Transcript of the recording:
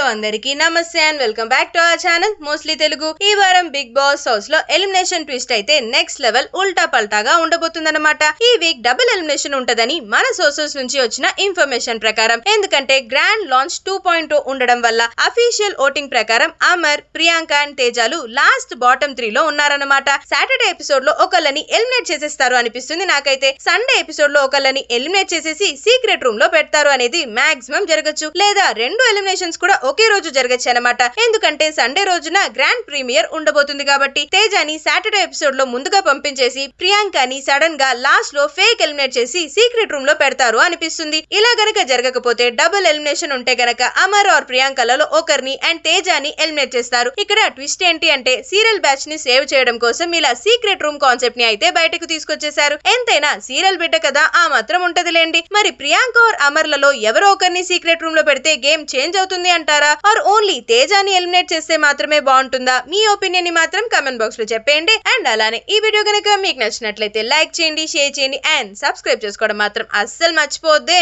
hello అందరికీ నమస్తే and welcome back to our channel mostly Telugu ఈ వారం బిగ్ బాస్ హౌస్ లో ఎలిమినేషన్ ట్విస్ట్ అయితే నెక్స్ట్ లెవెల్ ఉల్టా పల్టాగా ఉండబోతుందన్నమాట ఈ వీక్ డబుల్ ఎలిమినేషన్ ఉంటదని మన సోర్సెస్ నుంచి వచ్చిన ఇన్ఫర్మేషన్ ప్రకారం ఎందుకంటే గ్రాండ్ లాంచ్ టూ పాయింట్ ఉండడం వల్ల అఫీషియల్ ఓటింగ్ ప్రకారం అమర్ ప్రియాంక అండ్ తేజాలు లాస్ట్ బాటమ్ త్రీ లో ఉన్నారన్నమాట సాటర్డే ఎపిసోడ్ లో ఒకళ్ళని ఎలిమినేట్ చేసేస్తారు అనిపిస్తుంది నాకైతే సండే ఎపిసోడ్ లో ఒకళ్ళని ఎలిమినేట్ చేసేసి సీక్రెట్ రూమ్ లో పెడతారు అనేది మాక్సిమం జరగచ్చు లేదా రెండు ఎలిమినేషన్స్ కూడా ఒకే రోజు జరగచ్చు అనమాట ఎందుకంటే సండే రోజున గ్రాండ్ ప్రీమియర్ ఉండబోతుంది కాబట్టి తేజాని సాటర్డే ఎపిసోడ్ లో ముందుగా పంపించేసి ప్రియాంకని సడన్ గా లాస్ట్ లో ఫేక్ ఎలిమినేట్ చేసి సీక్రెట్ రూమ్ లో పెడతారు అనిపిస్తుంది ఇలా గనక జరగకపోతే డబుల్ ఎలిమినేషన్ ఉంటే గనక అమర్ ఆర్ ప్రియాంకలలో ఒకరిని అండ్ తేజాని ఎలిమినేట్ చేస్తారు ఇక్కడ ట్విస్ట్ ఏంటి అంటే సీరియల్ బ్యాచ్ ని సేవ్ చేయడం కోసం ఇలా సీక్రెట్ రూమ్ కాన్సెప్ట్ ని అయితే బయటకు తీసుకొచ్చేశారు ఎంతైనా సీరియల్ బిడ్డ కదా ఆ మాత్రం ఉంటదిలేండి మరి ప్రియాంక ఆర్ అమర్లలో ఎవరో ఒకరిని సీక్రెట్ రూమ్ లో పెడితే గేమ్ చేంజ్ అవుతుంది అంట అనుకుంటారా ఆర్ ఓన్లీ తేజాని ఎలిమినేట్ చేస్తే మాత్రమే బాగుంటుందా మీ ఒపీనియన్ ని మాత్రం కమెంట్ బాక్స్ లో చెప్పేయండి అండ్ అలానే ఈ వీడియో కనుక మీకు నచ్చినట్లయితే లైక్ చేయండి షేర్ చేయండి అండ్ సబ్స్క్రైబ్ చేసుకోవడం మాత్రం అస్సలు మర్చిపోద్దే